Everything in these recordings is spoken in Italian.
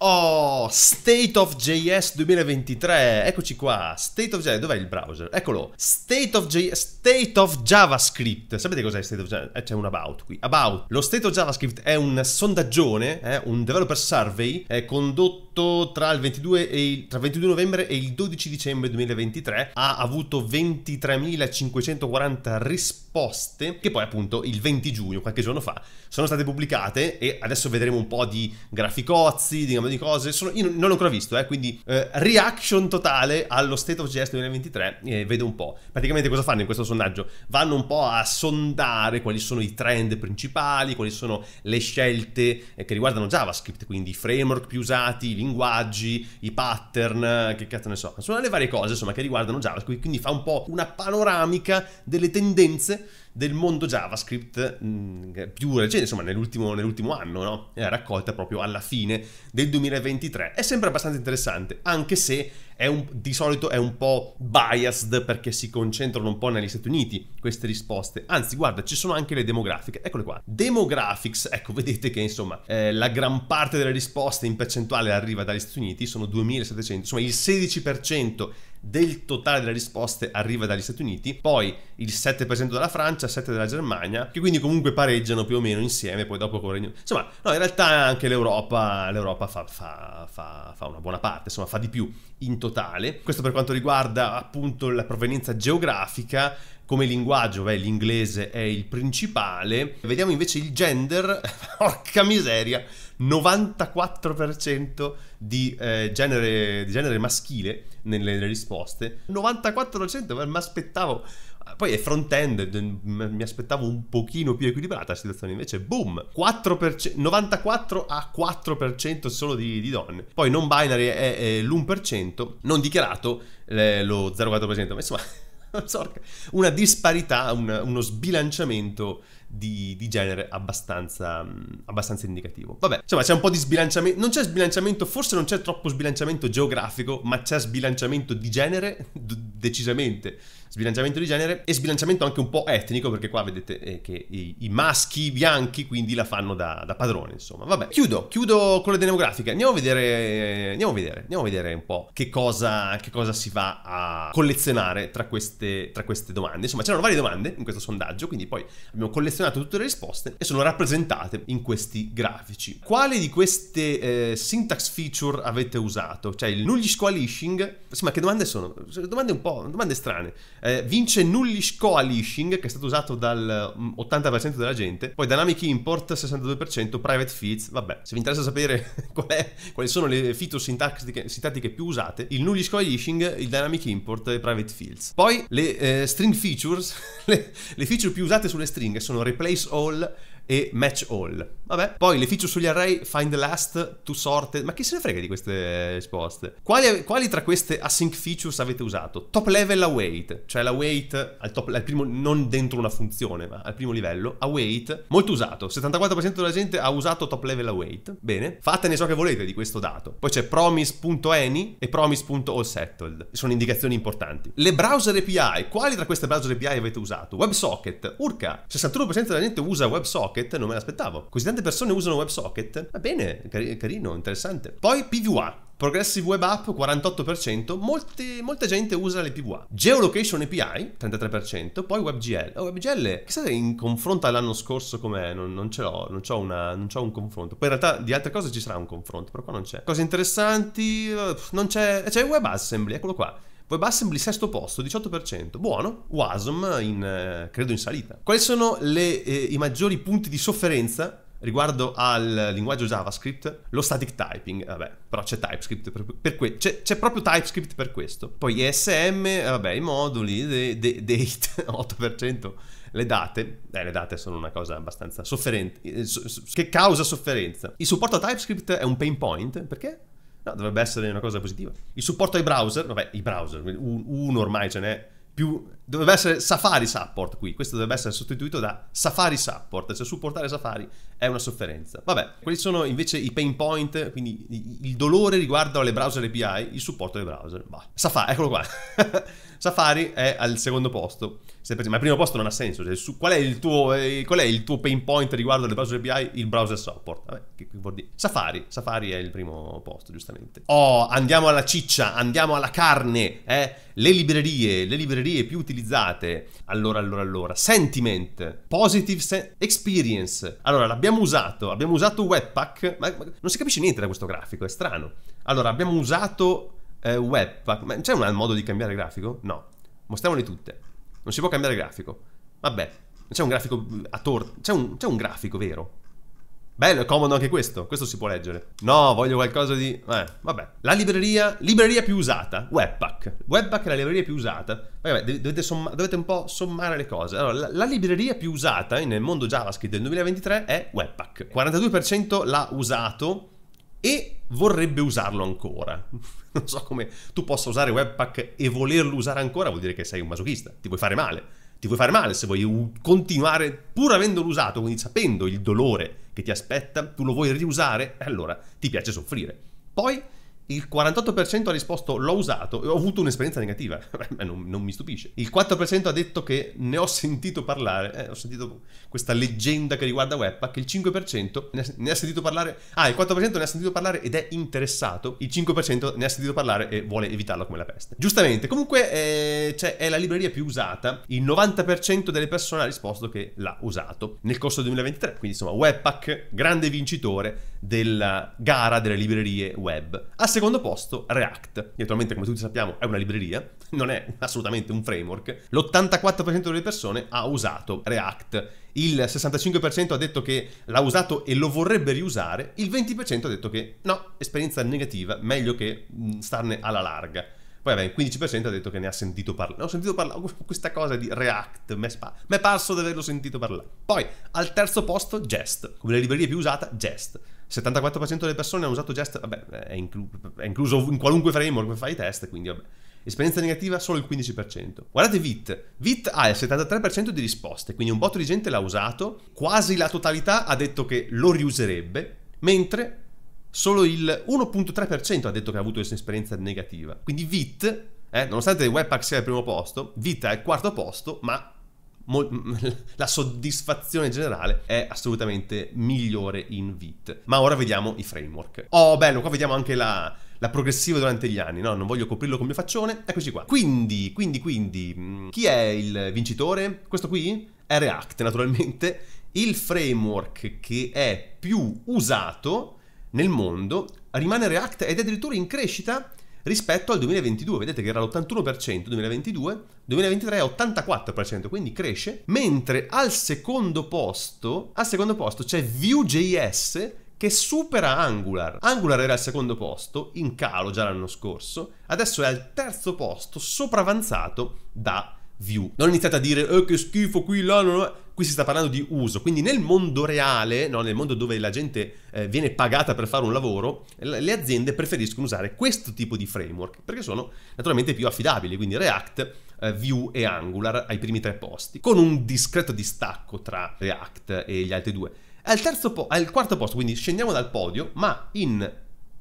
Oh, State of JS 2023, eccoci qua, State of JS, dov'è il browser? Eccolo, State of, J State of JavaScript, sapete cos'è State of JavaScript? Eh, c'è un about qui, about. Lo State of JavaScript è un sondaggione, eh, un developer survey è eh, condotto prodotto tra il 22, il, tra 22 novembre e il 12 dicembre 2023, ha avuto 23.540 risposte che poi appunto il 20 giugno, qualche giorno fa, sono state pubblicate e adesso vedremo un po' di graficozzi, di, di cose, sono, io non l'ho ancora visto, eh, quindi eh, reaction totale allo State of JS 2023, eh, vedo un po'. Praticamente cosa fanno in questo sondaggio? Vanno un po' a sondare quali sono i trend principali, quali sono le scelte eh, che riguardano JavaScript, quindi i framework più usati, linguaggi, i pattern, eh, che cazzo ne so, sono le varie cose insomma che riguardano JavaScript, quindi fa un po' una panoramica delle tendenze del mondo JavaScript mh, mm, più recente, insomma nell'ultimo, nell'ultimo anno, no? È raccolta proprio alla fine del 2023. È sempre abbastanza interessante, anche se un, di solito è un po' biased perché si concentrano un po' negli Stati Uniti queste risposte. Anzi, guarda, ci sono anche le demografiche, eccole qua. Demographics, ecco, vedete che insomma eh, la gran parte delle risposte in percentuale arriva dagli Stati Uniti, sono 2700, insomma il 16% del totale delle risposte arriva dagli Stati Uniti, poi il 7% dalla Francia, 7% dalla Germania, che quindi comunque pareggiano più o meno insieme, poi dopo con il Regno Insomma, no, in realtà anche l'Europa, l'Europa fa, fa, fa, fa, una buona parte, insomma fa di più in totale. Questo per quanto riguarda appunto la provenienza geografica, come linguaggio, beh, l'inglese è il principale. Vediamo invece il gender, porca miseria 94% di, eh, genere, di genere maschile nelle, nelle risposte. 94% mi aspettavo poi è front-end, mi aspettavo un pochino più equilibrata la situazione, invece boom, 4%, 94 a 4% solo di, di, donne. Poi non binary è, è l'1%, non dichiarato eh, lo 0,4%, ma insomma, una disparità, un, uno sbilanciamento di, di genere abbastanza, mm, abbastanza, indicativo. Vabbè, insomma c'è un po' di sbilanciamento, non c'è sbilanciamento, forse non c'è troppo sbilanciamento geografico, ma c'è sbilanciamento di genere d- decisamente sbilanciamento di genere e sbilanciamento anche un po' etnico perché qua vedete eh, che i, maschi bianchi quindi la fanno da, da, padrone insomma vabbè chiudo chiudo con le demografiche andiamo a vedere andiamo a vedere andiamo a vedere un po' che cosa, che cosa si va a collezionare tra queste, tra queste domande insomma c'erano varie domande in questo sondaggio quindi poi abbiamo collezionato tutte le risposte e sono rappresentate in questi grafici quali di queste eh, syntax feature avete usato cioè il nullish coalishing sì ma che domande sono cioè, domande un po' domande strane eh, vince Nullish Coalition, che è stato usato dal 80% mm, della gente, poi Dynamic Import 62%, Private Feeds, vabbè, se vi interessa sapere qual è, quali sono le sintattiche più usate, il Nullish Coalition, il Dynamic Import e Private Fields. Poi le eh, string features, le, le feature più usate sulle stringhe sono Replace All, e match all. Vabbè, poi le feature sugli array, find last, to sort, ma chi se ne frega di queste risposte? Quali, quali tra queste async features avete usato? Top level await, cioè l'await al, top, al primo, non dentro una funzione, ma al primo livello, await, molto usato, 74% della gente ha usato top level await, bene, fatene ciò che volete di questo dato. Poi c'è promise.any e promise.allsettled, sono indicazioni importanti. Le browser API, quali tra queste browser API avete usato? WebSocket, urca, 61% della gente usa WebSocket, WebSocket, non me l'aspettavo. Così tante persone usano WebSocket? Va bene, car carino, interessante. Poi PVA, Progressive Web App 48%, molte, molta gente usa le PWA. Geolocation API 33%, poi WebGL. Oh, WebGL, chissà in confronto all'anno scorso com'è, non, non ce l'ho, non ho, una, non ho un confronto. Poi in realtà di altre cose ci sarà un confronto, però qua non c'è. Cose interessanti, non c'è, c'è WebAssembly, eccolo qua. WebAssembly sesto posto, 18%. Buono. WASM in, eh, credo in salita. Quali sono le, eh, i maggiori punti di sofferenza riguardo al linguaggio JavaScript, lo static typing, eh, vabbè, però c'è TypeScript per, per que- c'è, c'è, proprio TypeScript per questo. Poi ESM, eh, vabbè, i moduli, de, de, date, 8%, le date, eh, le date sono una cosa abbastanza sofferente, che causa sofferenza. Il supporto a TypeScript è un pain point, perché? No, dovrebbe essere una cosa positiva. Il supporto ai browser, vabbè, i browser, uno ormai ce n'è più dovrebbe essere Safari Support qui, questo dovrebbe essere sostituito da Safari Support, cioè supportare Safari è una sofferenza. Vabbè, quali sono invece i pain point, quindi il dolore riguardo alle browser API, il supporto alle browser. Bah. Safari, eccolo qua. Safari è al secondo posto, ma il primo posto non ha senso, cioè, su, qual, è tuo, eh, qual, è il tuo, pain point riguardo alle browser API? Il browser support. Vabbè, che, che vuol dire? Safari, Safari è il primo posto, giustamente. Oh, andiamo alla ciccia, andiamo alla carne, eh? le librerie, le librerie più utili utilizzate. Allora, allora, allora. Sentiment, positive sen experience. Allora, l'abbiamo usato, abbiamo usato Webpack, ma, ma non si capisce niente da questo grafico, è strano. Allora, abbiamo usato eh, Webpack, ma c'è un modo di cambiare grafico? No. Mostriamole tutte. Non si può cambiare grafico. Vabbè, c'è un grafico mm, a torto, c'è un, un grafico, vero? Bello, è comodo anche questo. Questo si può leggere. No, voglio qualcosa di... Eh, vabbè. La libreria... Libreria più usata. Webpack. Webpack è la libreria più usata. Vabbè, dovete, somma, dovete un po' sommare le cose. Allora, la, la, libreria più usata nel mondo JavaScript del 2023 è Webpack. 42% l'ha usato e vorrebbe usarlo ancora. non so come tu possa usare Webpack e volerlo usare ancora vuol dire che sei un masochista. Ti vuoi fare male. Ti vuoi fare male se vuoi continuare pur avendolo usato, quindi sapendo il dolore che ti aspetta, tu lo vuoi riusare, allora ti piace soffrire. Poi il 48% ha risposto l'ho usato e ho avuto un'esperienza negativa, non, non mi stupisce. Il 4% ha detto che ne ho sentito parlare, eh, ho sentito questa leggenda che riguarda Webpack, il 5% ne ha, ne ha sentito parlare, ah il 4% ne ha sentito parlare ed è interessato, il 5% ne ha sentito parlare e vuole evitarla come la peste. Giustamente, comunque eh, cioè, è la libreria più usata, il 90% delle persone ha risposto che l'ha usato nel corso del 2023, quindi insomma Webpack, grande vincitore della gara delle librerie web. Al secondo posto React, naturalmente come tutti sappiamo è una libreria, non è assolutamente un framework. L'84% delle persone ha usato React, il 65% ha detto che l'ha usato e lo vorrebbe riusare, il 20% ha detto che no, esperienza negativa, meglio che mm, starne alla larga. Poi vabbè, il 15% ha detto che ne ha sentito parlare. Ho sentito parlare questa cosa di React, mi è parso di averlo sentito parlare. Poi, al terzo posto, Jest, come le librerie più usate, Jest. 74% delle persone ha usato Jest, vabbè, è, inclu- è, incluso in qualunque framework fai i test, quindi vabbè. Esperienza negativa solo il 15%. Guardate Vit, Vit ha il 73% di risposte, quindi un botto di gente l'ha usato, quasi la totalità ha detto che lo riuserebbe, mentre solo il 1.3% ha detto che ha avuto esperienza negativa. Quindi Vit, eh, nonostante Webpack sia al primo posto, Vit è al quarto posto, ma la soddisfazione generale è assolutamente migliore in VIT. Ma ora vediamo i framework. Oh, bello, qua vediamo anche la, la progressiva durante gli anni, no? Non voglio coprirlo col mio faccione. Eccoci qua. Quindi, quindi, quindi, mm, chi è il vincitore? Questo qui è React, naturalmente. Il framework che è più usato nel mondo rimane React ed è addirittura in crescita rispetto al 2022, vedete che era l'81% 2022, 2023 è 84%, quindi cresce, mentre al secondo posto, al secondo posto c'è Vue.js che supera Angular. Angular era al secondo posto, in calo già l'anno scorso, adesso è al terzo posto, sopravanzato da Vue. Non iniziate a dire, eh, che schifo qui, là, no, qui si sta parlando di uso, quindi nel mondo reale, no, nel mondo dove la gente eh, viene pagata per fare un lavoro, le aziende preferiscono usare questo tipo di framework perché sono naturalmente più affidabili, quindi React, eh, Vue e Angular ai primi tre posti, con un discreto distacco tra React e gli altri due. Al, po- al quarto posto, quindi scendiamo dal podio, ma in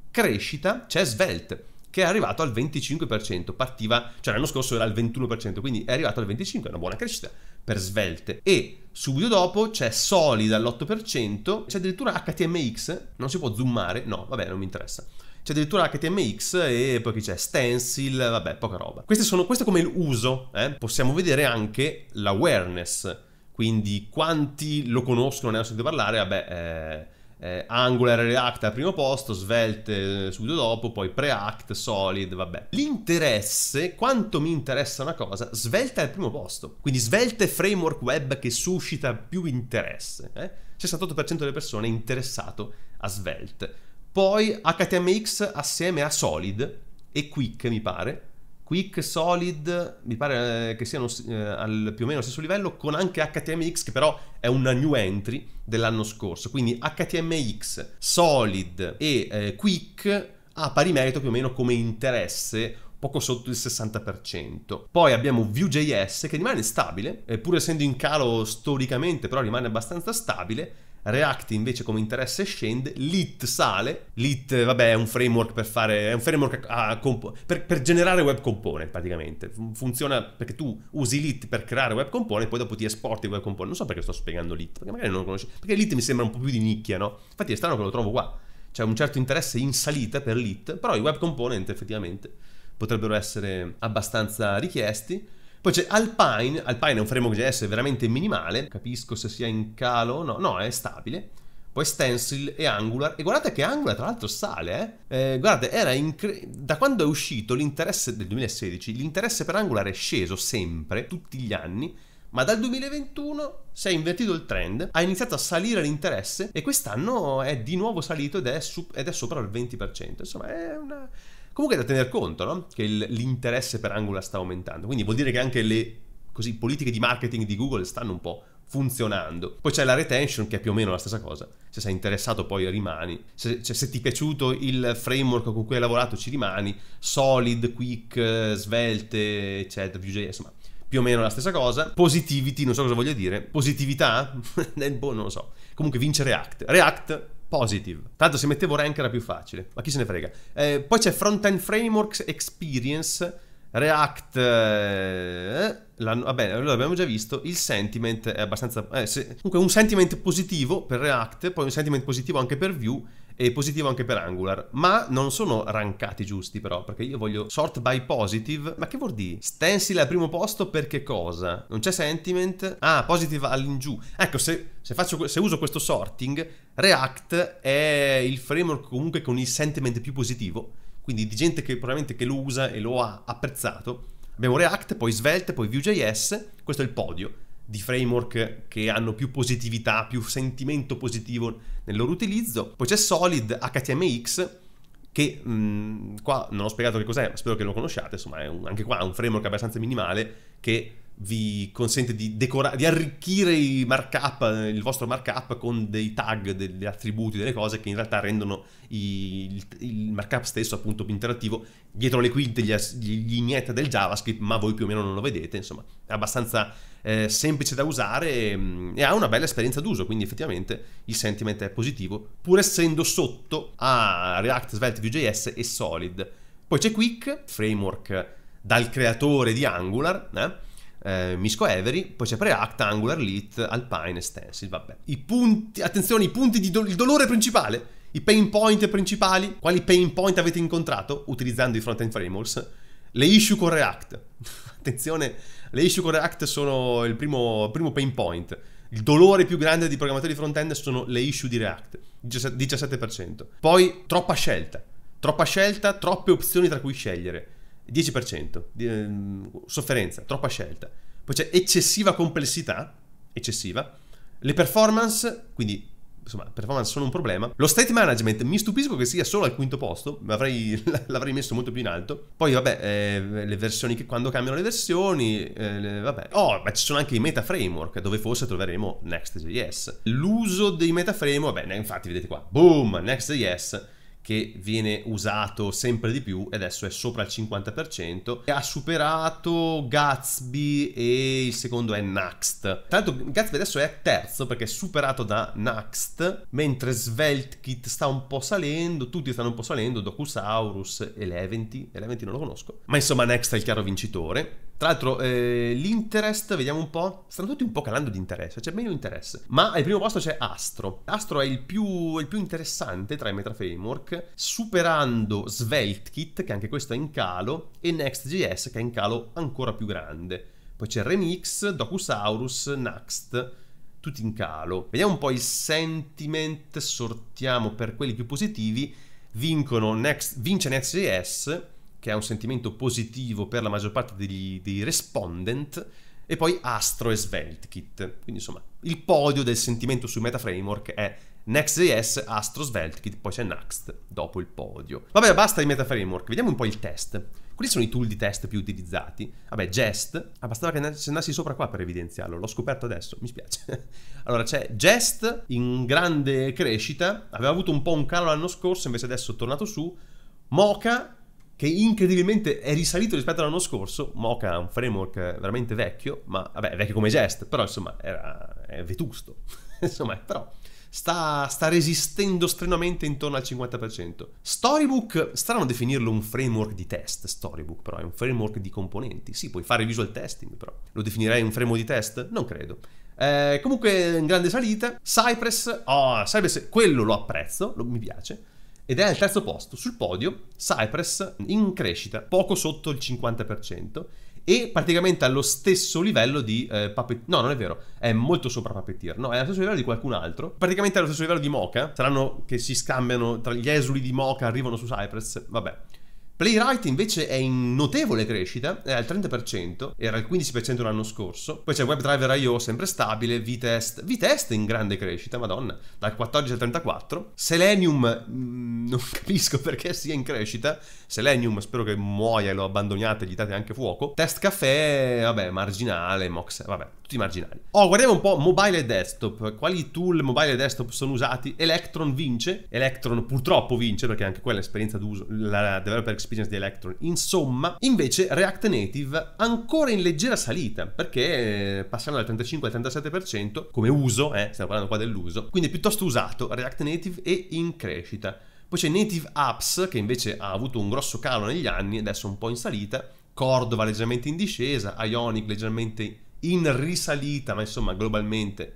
crescita c'è Svelte che è arrivato al 25%, partiva, cioè l'anno scorso era al 21%, quindi è arrivato al 25%, è una buona crescita per svelte. E subito dopo c'è Solid all'8%, c'è addirittura HTMX, non si può zoomare, no, vabbè, non mi interessa. C'è addirittura HTMX e poi c'è Stencil, vabbè, poca roba. Sono, questo è come l'uso, eh? possiamo vedere anche l'awareness, quindi quanti lo conoscono, ne hanno sentito parlare, vabbè... Eh, eh, Angular e React al primo posto, Svelte eh, subito dopo, poi Preact, Solid, vabbè. L'interesse, quanto mi interessa una cosa, Svelte è al primo posto. Quindi Svelte è framework web che suscita più interesse. Eh? 68% delle persone è interessato a Svelte. Poi HTMX assieme a Solid e Quick, mi pare, Quick, Solid, mi pare eh, che siano eh, al più o meno allo stesso livello, con anche HTMX che però è una new entry dell'anno scorso. Quindi HTMX, Solid e eh, Quick ha pari merito più o meno come interesse poco sotto il 60%. Poi abbiamo Vue.js che rimane stabile, eh, pur essendo in calo storicamente, però rimane abbastanza stabile React invece come interesse scende, Lit sale, Lit vabbè è un framework per fare, è un framework a, per, per, generare web component praticamente, funziona perché tu usi Lit per creare web component e poi dopo ti esporti web component, non so perché sto spiegando Lit, perché magari non lo conosci, perché Lit mi sembra un po' più di nicchia, no? Infatti è strano che lo trovo qua, c'è un certo interesse in salita per Lit, però i web component effettivamente potrebbero essere abbastanza richiesti, poi c'è Alpine, Alpine è un framework JS veramente minimale, capisco se sia in calo o no, no, è stabile. Poi Stencil e Angular, e guardate che Angular tra l'altro sale, eh? eh guardate, era incre- da quando è uscito l'interesse del 2016, l'interesse per Angular è sceso sempre, tutti gli anni, ma dal 2021 si è invertito il trend, ha iniziato a salire l'interesse e quest'anno è di nuovo salito ed è, su- ed è sopra il 20%. Insomma, è una, Comunque è da tener conto no? che il, l'interesse per Angular sta aumentando, quindi vuol dire che anche le così, politiche di marketing di Google stanno un po' funzionando. Poi c'è la retention che è più o meno la stessa cosa, se sei interessato poi rimani, se, cioè, se ti è piaciuto il framework con cui hai lavorato ci rimani, solid, quick, svelte, eccetera, Vue.js, insomma più o meno la stessa cosa. Positivity, non so cosa voglia dire. Positività? Eh, boh, non lo so. Comunque vince React. React Positive. Tanto se mettevo rank era più facile, ma chi se ne frega. Eh, poi c'è Frontend Frameworks Experience, React, eh, vabbè, lo abbiamo già visto, il sentiment è abbastanza... Eh, se, comunque un sentiment positivo per React, poi un sentiment positivo anche per Vue e positivo anche per Angular, ma non sono rankati giusti però, perché io voglio sort by positive, ma che vuol dire? Stencil al primo posto per che cosa? Non c'è sentiment? Ah, positive all'ingiù. Ecco, se, se, faccio, se uso questo sorting, React è il framework comunque con il sentiment più positivo, quindi di gente che probabilmente che lo usa e lo ha apprezzato. Abbiamo React, poi Svelte, poi Vue.js, questo è il podio di framework che hanno più positività, più sentimento positivo nel loro utilizzo. Poi c'è Solid, HTMX, che mh, mm, qua non ho spiegato che cos'è, ma spero che lo conosciate, insomma è un, anche qua è un framework abbastanza minimale che vi consente di, decora- di arricchire il, markup, il vostro markup con dei tag, degli attributi, delle cose che in realtà rendono il, il markup stesso appunto più interattivo. Dietro le quinte gli, gli, inietta del JavaScript, ma voi più o meno non lo vedete, insomma, è abbastanza eh, semplice da usare e, mm, e, ha una bella esperienza d'uso, quindi effettivamente il sentiment è positivo, pur essendo sotto a React, Svelte, Vue.js e Solid. Poi c'è Quick, framework dal creatore di Angular, eh? eh, Misco Every, poi c'è Preact, Angular, Lit, Alpine, Stencil, vabbè. I punti, attenzione, i punti di do il dolore principale, i pain point principali, quali pain point avete incontrato utilizzando i front-end frameworks, le issue con React. attenzione, le issue con React sono il primo, primo pain point. Il dolore più grande dei programmatori front-end sono le issue di React, 17%. Poi troppa scelta, troppa scelta, troppe opzioni tra cui scegliere 10%, ehm, sofferenza, troppa scelta. Poi c'è eccessiva complessità, eccessiva. Le performance, quindi insomma, performance sono un problema. Lo state management mi stupisco che sia solo al quinto posto, l'avrei, l'avrei messo molto più in alto. Poi, vabbè, eh, le versioni che quando cambiano le versioni, eh, vabbè. Oh, ma ci sono anche i meta framework, dove forse troveremo Next.js. L'uso dei meta framework, vabbè, infatti, vedete qua, boom, Next.js che viene usato sempre di più e adesso è sopra il 50% e ha superato Gatsby e il secondo è Nuxt. Tanto Gatsby adesso è terzo perché è superato da Nuxt, mentre SvelteKit sta un po' salendo, tutti stanno un po' salendo, Docusaurus, Eleventy, Eleventy non lo conosco, ma insomma Next è il chiaro vincitore. Tra l'altro, eh, l'interest, vediamo un po'. Stanno tutti un po' calando di interesse, c'è meno interesse. Ma al primo posto c'è Astro. Astro è il più, il più interessante tra i meta framework, superando SvelteKit, che anche questo è in calo, e Next.js, che è in calo ancora più grande. Poi c'è Remix, Docusaurus, Next tutti in calo. Vediamo un po' il sentiment, sortiamo per quelli più positivi. Vincono Next, vince Next.js che ha un sentimento positivo per la maggior parte degli, dei respondent, e poi Astro e SvelteKit. Quindi insomma, il podio del sentimento su MetaFramework è Next.js, Astro, SvelteKit, poi c'è Next dopo il podio. Vabbè, basta di MetaFramework, vediamo un po' il test. Quali sono i tool di test più utilizzati? Vabbè, Jest, ah, bastava che andassi sopra qua per evidenziarlo, l'ho scoperto adesso, mi spiace. allora c'è Jest in grande crescita, aveva avuto un po' un calo l'anno scorso, invece adesso è tornato su. Mocha che incredibilmente è risalito rispetto all'anno scorso. Mocha è un framework veramente vecchio, ma vabbè, vecchio come Jest, però insomma era, è vetusto. insomma, però sta, sta, resistendo strenuamente intorno al 50%. Storybook, strano definirlo un framework di test, Storybook però, è un framework di componenti. Sì, puoi fare visual testing, però lo definirei un framework di test? Non credo. Eh, comunque, in grande salita, Cypress, oh, Cypress, quello lo apprezzo, lo, mi piace ed è al terzo posto. Sul podio Cypress in crescita, poco sotto il 50% e praticamente allo stesso livello di eh, Puppet... No, non è vero, è molto sopra Puppeteer, no, è allo stesso livello di qualcun altro, praticamente allo stesso livello di Mocha, saranno che si scambiano, tra gli esuli di Mocha arrivano su Cypress, vabbè. Playwright invece è in notevole crescita, è al 30%, era al 15% l'anno scorso. Poi c'è WebDriver IO sempre stabile, Vitest, Vitest in grande crescita, madonna, dal 14 al 34. Selenium mm, non capisco perché sia in crescita. Selenium spero che muoia e lo abbandoniate, gli date anche fuoco. Test Café, vabbè, marginale, Mox, vabbè, tutti marginali. Oh, guardiamo un po' mobile e desktop. Quali tool mobile e desktop sono usati? Electron vince, Electron purtroppo vince perché anche quella è l'esperienza d'uso, la developer experience Experience di Electron. Insomma, invece React Native ancora in leggera salita, perché eh, passando dal 35 al 37% come uso, eh, stiamo parlando qua dell'uso, quindi è piuttosto usato React Native e in crescita. Poi c'è Native Apps che invece ha avuto un grosso calo negli anni, adesso un po' in salita, Cordova leggermente in discesa, Ionic leggermente in risalita, ma insomma globalmente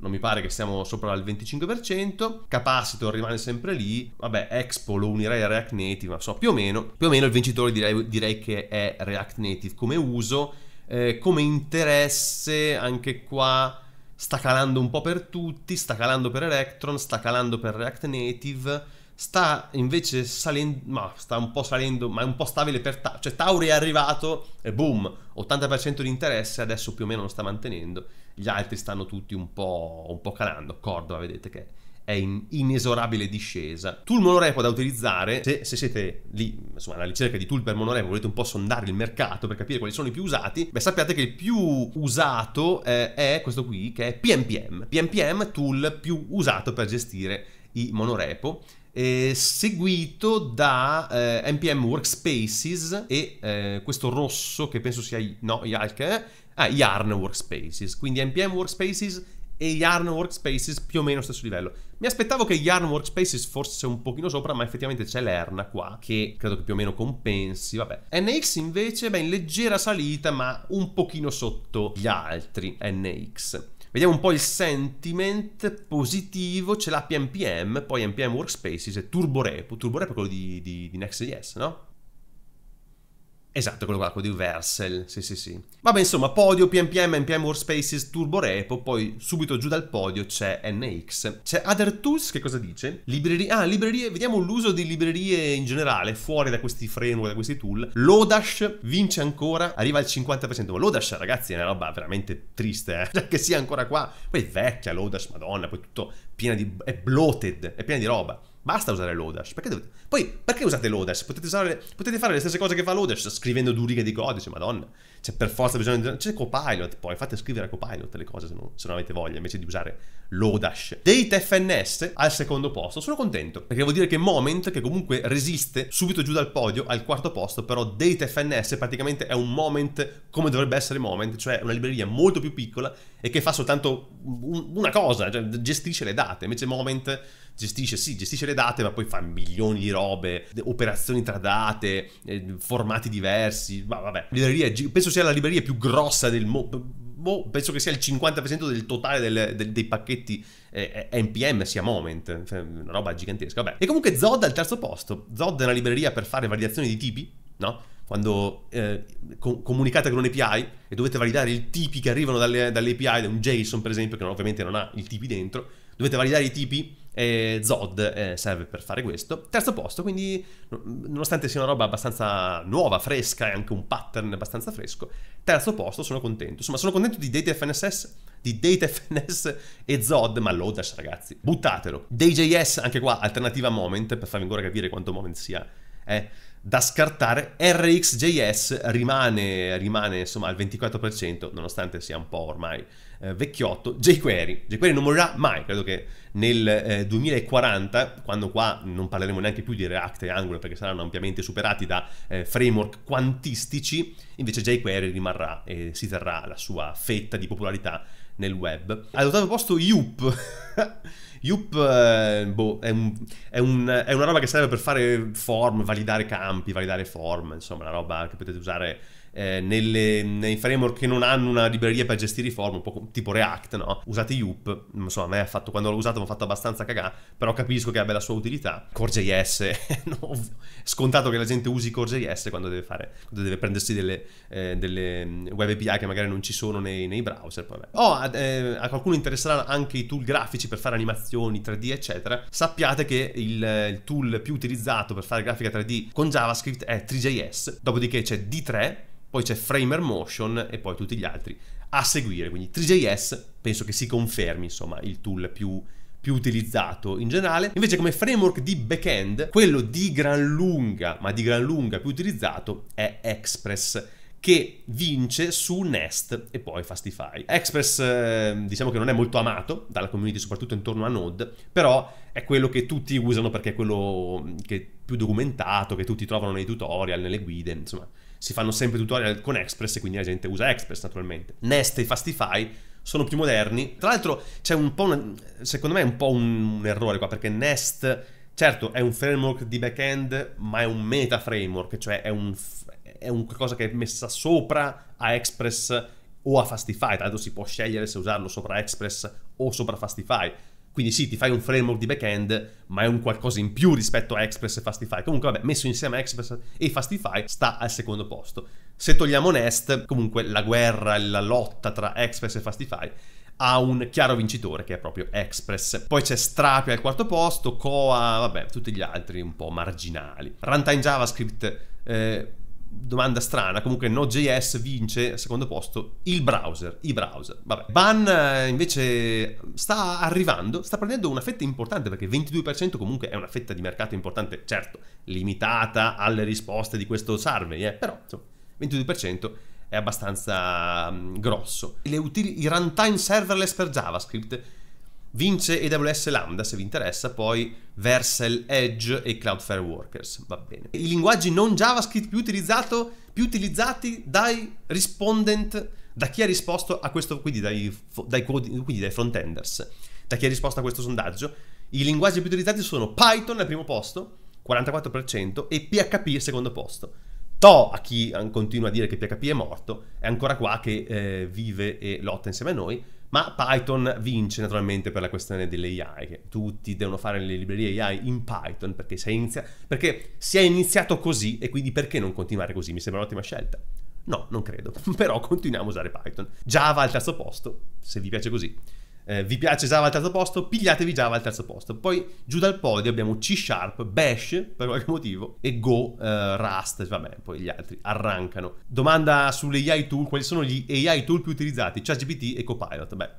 non mi pare che siamo sopra il 25%, Capacitor rimane sempre lì, vabbè Expo lo unirei a React Native, ma so più o meno, più o meno il vincitore direi, direi che è React Native come uso, eh, come interesse anche qua sta calando un po' per tutti, sta calando per Electron, sta calando per React Native, sta invece salendo, ma sta un po' salendo, ma è un po' stabile per Tauri, cioè Tauri è arrivato e boom, 80% di interesse, adesso più o meno lo sta mantenendo, gli altri stanno tutti un po', un po calando, Cordova vedete che è in inesorabile discesa. Tool monorepo da utilizzare, se, se, siete lì, insomma, alla ricerca di tool per monorepo, volete un po' sondare il mercato per capire quali sono i più usati, beh sappiate che il più usato eh, è questo qui, che è PMPM. PMPM, tool più usato per gestire i monorepo eh, seguito da eh, NPM Workspaces e eh, questo rosso che penso sia no, eh? ah, Yarn Workspaces. Quindi NPM Workspaces e Yarn Workspaces più o meno stesso livello. Mi aspettavo che Yarn Workspaces fosse un pochino sopra, ma effettivamente c'è l'Erna qua, che credo che più o meno compensi, vabbè. NX invece, beh, in leggera salita, ma un pochino sotto gli altri NX. Vediamo un po' il sentiment positivo, ce l'ha PMPM, poi NPM Workspaces e TurboRepo, TurboRepo è quello di, di, di Next.js, no? Esatto, quello qua, quello di Versel, sì sì sì. Vabbè insomma, podio, PMPM, NPM Workspaces, Turbo Repo, poi subito giù dal podio c'è NX. C'è Other Tools, che cosa dice? Librerie, ah librerie, vediamo l'uso di librerie in generale, fuori da questi framework, da questi tool. Lodash vince ancora, arriva al 50%, ma Lodash ragazzi è una roba veramente triste, eh? Cioè, che sia ancora qua. Poi è vecchia Lodash, madonna, poi tutto pieno di... è bloated, è pieno di roba. Basta usare Lodash. Perché dovete... Poi, perché usate Lodash? Potete, usare... Potete, fare le stesse cose che fa Lodash, scrivendo due righe di codice, madonna. C'è cioè, per forza bisogno di... C'è Copilot poi, fate scrivere a Copilot le cose se non, se non avete voglia, invece di usare Lodash. Date FNS al secondo posto, sono contento, perché vuol dire che Moment, che comunque resiste subito giù dal podio, al quarto posto, però Date FNS praticamente è un Moment come dovrebbe essere Moment, cioè una libreria molto più piccola e che fa soltanto un, una cosa, cioè gestisce le date, invece Moment gestisce, sì, gestisce le date, ma poi fa milioni di robe, operazioni tra date, eh, formati diversi, ma vabbè. Libreria, penso sia la libreria più grossa del mondo. Boh, boh, penso che sia il 50% del totale del, del, dei pacchetti eh, NPM eh, sia Moment, cioè, una roba gigantesca. Vabbè. E comunque Zod è al terzo posto. Zod è una libreria per fare variazioni di tipi, no? Quando eh, co- comunicate con un API e dovete validare i tipi che arrivano dalle, dalle API, da un JSON per esempio, che ovviamente non ha i tipi dentro, dovete validare i tipi e Zod eh, serve per fare questo. Terzo posto, quindi nonostante sia una roba abbastanza nuova, fresca e anche un pattern abbastanza fresco, terzo posto sono contento. Insomma, sono contento di DataFNSS, di DataFNS e Zod, ma Lodash ragazzi, buttatelo. DJS, anche qua, alternativa Moment, per farvi ancora capire quanto Moment sia... Eh da scartare. RxJS rimane, rimane insomma al 24%, nonostante sia un po' ormai eh, vecchiotto jQuery. jQuery non morirà mai, credo che nel eh, 2040, quando qua non parleremo neanche più di React e Angular perché saranno ampiamente superati da eh, framework quantistici, invece jQuery rimarrà e si terrà la sua fetta di popolarità nel web. All'ottavo posto Yup. Yup eh, boh, è, un, è, un, è, una roba che serve per fare form, validare campi, validare form, insomma, una roba che potete usare eh, nelle, nei framework che non hanno una libreria per gestire i form, un po' tipo React, no? Usate Youp, insomma a me ha fatto, quando l'ho usato mi ha fatto abbastanza cagà, però capisco che abbia la sua utilità. Core.js, no, scontato che la gente usi Core.js quando deve fare, quando deve prendersi delle, eh, delle mm, web API che magari non ci sono nei, nei browser. Vabbè. Oh, eh, a qualcuno interesserà anche i tool grafici per fare animazioni 3D, eccetera. Sappiate che il, eh, il tool più utilizzato per fare grafica 3D con JavaScript è 3.js, dopodiché c'è D3 poi c'è Framer Motion e poi tutti gli altri a seguire. Quindi 3JS penso che si confermi insomma il tool più, più utilizzato in generale. Invece come framework di backend, quello di gran lunga, ma di gran lunga più utilizzato è Express che vince su Nest e poi Fastify. Express ehm, diciamo che non è molto amato dalla community, soprattutto intorno a Node, però è quello che tutti usano perché è quello mm, che è più documentato, che tutti trovano nei tutorial, nelle guide, insomma, si fanno sempre tutorial con Express e quindi la gente usa Express naturalmente. Nest e Fastify sono più moderni. Tra l'altro c'è un po' una, secondo me è un po' un, un errore qua perché Nest certo è un framework di backend, ma è un meta framework, cioè è un è un qualcosa che è messa sopra a Express o a Fastify, tra l'altro si può scegliere se usarlo sopra Express o sopra Fastify quindi sì, ti fai un framework di backend, ma è un qualcosa in più rispetto a Express e Fastify. Comunque, vabbè, messo insieme Express e Fastify sta al secondo posto. Se togliamo Nest, comunque la guerra, la lotta tra Express e Fastify ha un chiaro vincitore che è proprio Express. Poi c'è Strapi al quarto posto, Coa, vabbè, tutti gli altri un po' marginali. Runtime JavaScript eh, domanda strana, comunque Node.js vince al secondo posto il browser, i browser. Vabbè. Ban eh, invece sta arrivando, sta prendendo una fetta importante perché il 22% comunque è una fetta di mercato importante, certo, limitata alle risposte di questo survey, eh, però insomma, 22% è abbastanza mm, grosso. Le utili, I runtime serverless per JavaScript Vince AWS Lambda, se vi interessa, poi Versal Edge e Cloudflare Workers, va bene. I linguaggi non JavaScript più, più utilizzati dai respondent, da chi ha risposto a questo, quindi dai, dai, quindi dai frontenders, da chi ha risposto a questo sondaggio. I linguaggi più utilizzati sono Python al primo posto, 44%, e PHP al secondo posto. To a chi continua a dire che PHP è morto, è ancora qua che eh, vive e lotta insieme a noi, ma Python vince naturalmente per la questione dell'AI, che tutti devono fare le librerie AI in Python perché si, inizia... perché si è iniziato così e quindi perché non continuare così? Mi sembra un'ottima scelta. No, non credo, però continuiamo a usare Python. Java al terzo posto, se vi piace così eh, vi piace Java al terzo posto, pigliatevi Java al terzo posto. Poi giù dal podio abbiamo C Sharp, Bash per qualche motivo e Go, eh, Rust, vabbè, poi gli altri arrancano. Domanda sulle AI tool, quali sono gli AI tool più utilizzati? ChatGPT e Copilot. Beh,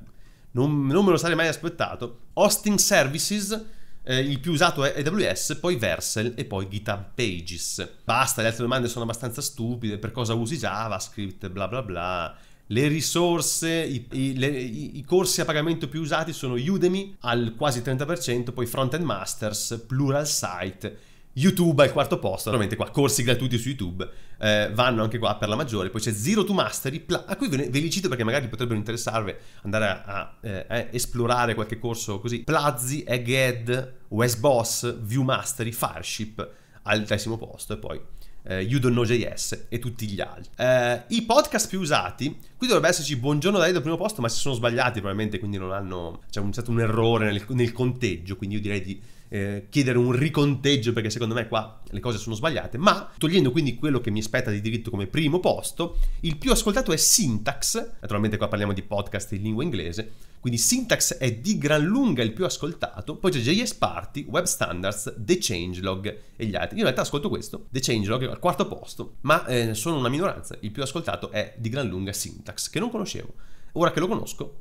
non, non me lo sarei mai aspettato. Hosting Services, eh, il più usato è AWS, poi Versel e poi GitHub Pages. Basta, le altre domande sono abbastanza stupide, per cosa usi JavaScript, bla bla bla. Le risorse, i, i, le, i, corsi a pagamento più usati sono Udemy al quasi 30%, poi Frontend Masters, Plural Site, YouTube al quarto posto, veramente qua, corsi gratuiti su YouTube eh, vanno anche qua per la maggiore, poi c'è Zero to Mastery, a cui ve, ve, li cito perché magari potrebbero interessarvi andare a, a eh, esplorare qualche corso così, Plazzi, Egghead, Westboss, View Mastery, Fireship al decimo posto e poi eh, You Don't Know JS e tutti gli altri. Eh, I podcast più usati, qui dovrebbe esserci Buongiorno Dai al primo posto, ma si sono sbagliati probabilmente, quindi non hanno, c'è cioè, stato un errore nel, nel conteggio, quindi io direi di eh, chiedere un riconteggio perché secondo me qua le cose sono sbagliate, ma togliendo quindi quello che mi spetta di diritto come primo posto, il più ascoltato è Syntax, naturalmente qua parliamo di podcast in lingua inglese, quindi Syntax è di gran lunga il più ascoltato, poi c'è JS Party, Web Standards, The Changelog e gli altri. Io in realtà ascolto questo, The Changelog al quarto posto, ma eh, sono una minoranza, il più ascoltato è di gran lunga Syntax, che non conoscevo. Ora che lo conosco,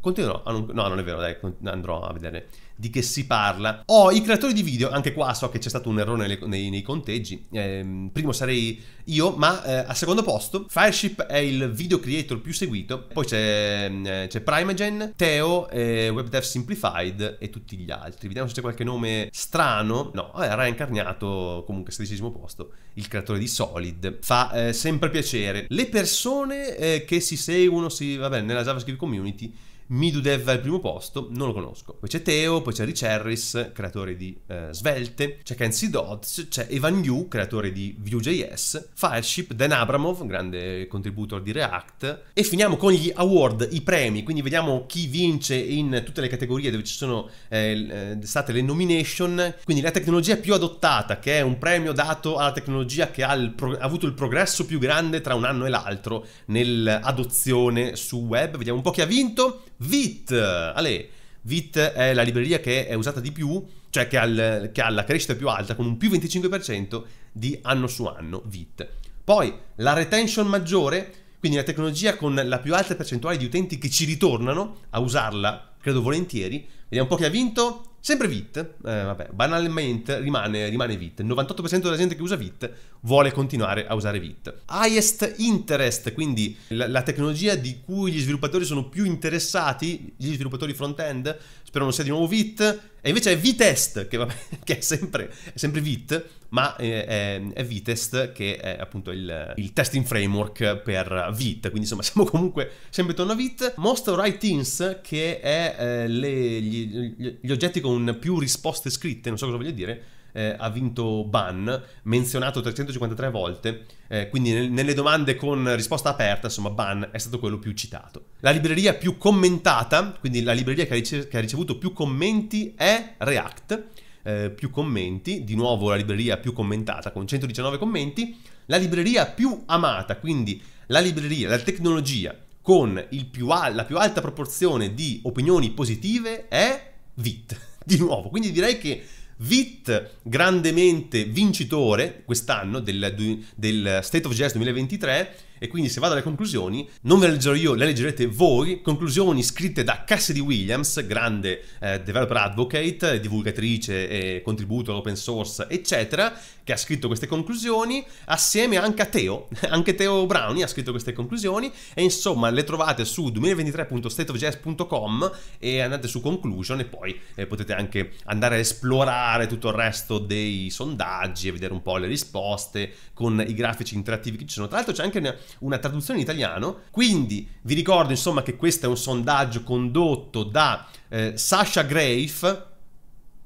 Continuerò No, non è vero, dai, andrò a vedere di che si parla. Oh, i creatori di video, anche qua so che c'è stato un errore nei, nei, nei conteggi. Eh, primo sarei io, ma eh, al secondo posto Fireship è il video creator più seguito. Poi c'è, eh, c'è Primogen, Teo, eh, WebDev Simplified e tutti gli altri. Vediamo se c'è qualche nome strano. No, eh, era incarnato comunque sedicesimo posto. Il creatore di Solid. Fa eh, sempre piacere. Le persone eh, che si seguono, si, vabbè, nella JavaScript community Midudev al primo posto, non lo conosco. Poi c'è Teo, poi c'è Rich Harris, creatore di eh, Svelte, c'è Kenzie Dodds, c'è Evan Yu, creatore di Vue.js, Fireship, Dan Abramov, grande contributor di React. E finiamo con gli award, i premi, quindi vediamo chi vince in tutte le categorie dove ci sono eh, eh state le nomination. Quindi la tecnologia più adottata, che è un premio dato alla tecnologia che ha, pro- ha avuto il progresso più grande tra un anno e l'altro nell'adozione su web. Vediamo un po' chi ha vinto. Vit. Ale, Vit è la libreria che è usata di più, cioè che ha, il, che ha la crescita più alta con un più 25% di anno su anno, Vit. Poi la retention maggiore quindi la tecnologia con la più alta percentuale di utenti che ci ritornano a usarla, credo volentieri. Vediamo un po' chi ha vinto. Sempre VIT, eh, vabbè, banalmente rimane, rimane VIT. Il 98% della gente che usa VIT vuole continuare a usare VIT. Highest interest, quindi la, la, tecnologia di cui gli sviluppatori sono più interessati, gli sviluppatori front-end, spero non sia di nuovo VIT, e invece è VITest, che, vabbè, che è, sempre, è sempre VIT, ma è, eh, ehm, è Vitest che è appunto il, il, testing framework per Vit, quindi insomma siamo comunque sempre intorno a Vit. Mostra Writings che è eh, le, gli, gli oggetti con più risposte scritte, non so cosa voglio dire, eh, ha vinto Ban, menzionato 353 volte, eh, quindi nel, nelle domande con risposta aperta, insomma, Ban è stato quello più citato. La libreria più commentata, quindi la libreria che ha, rice- che ha ricevuto più commenti è React eh, più commenti, di nuovo la libreria più commentata con 119 commenti, la libreria più amata, quindi la libreria, la tecnologia con più al- la più alta proporzione di opinioni positive è VIT, di nuovo, quindi direi che Vit, grandemente vincitore quest'anno del, del State of Jazz 2023, e quindi se vado alle conclusioni, non ve le leggerò io, le leggerete voi, conclusioni scritte da Cassidy Williams, grande eh, developer advocate, divulgatrice e contributor open source, eccetera, che ha scritto queste conclusioni, assieme anche a Teo, anche Teo Brownie ha scritto queste conclusioni, e insomma le trovate su 2023.stateofjazz.com e andate su conclusion e poi eh, potete anche andare a esplorare tutto il resto dei sondaggi e vedere un po' le risposte con i grafici interattivi che ci sono. Tra l'altro c'è anche una, una traduzione in italiano. Quindi vi ricordo insomma che questo è un sondaggio condotto da eh, Sasha Grafe.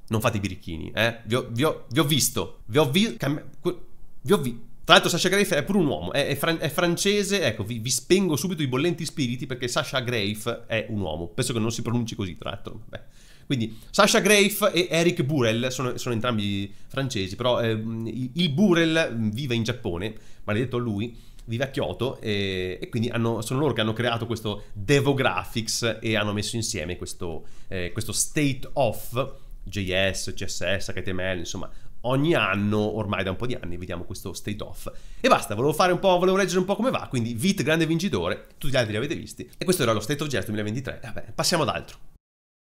Non fate i birichini, eh? Vi ho, vi ho, vi ho visto. Vi ho, vi, vi ho visto. Tra l'altro Sasha Grafe è pure un uomo, è, è, fran è francese, ecco, vi, vi, spengo subito i bollenti spiriti perché Sasha Grafe è un uomo, penso che non si pronunci così, tra l'altro. Vabbè. Quindi Sasha Grafe e Eric Burel sono, sono entrambi francesi, però eh, il Burel vive in Giappone, maledetto lui, vive a Kyoto e, e quindi hanno, sono loro che hanno creato questo Devographics e hanno messo insieme questo, eh, questo state of JS, CSS, HTML, insomma ogni anno, ormai da un po' di anni, vediamo questo state off. E basta, volevo fare un po', volevo leggere un po' come va, quindi Vit grande vincitore, tutti gli altri li avete visti, e questo era lo State of jazz 2023, vabbè, passiamo ad altro.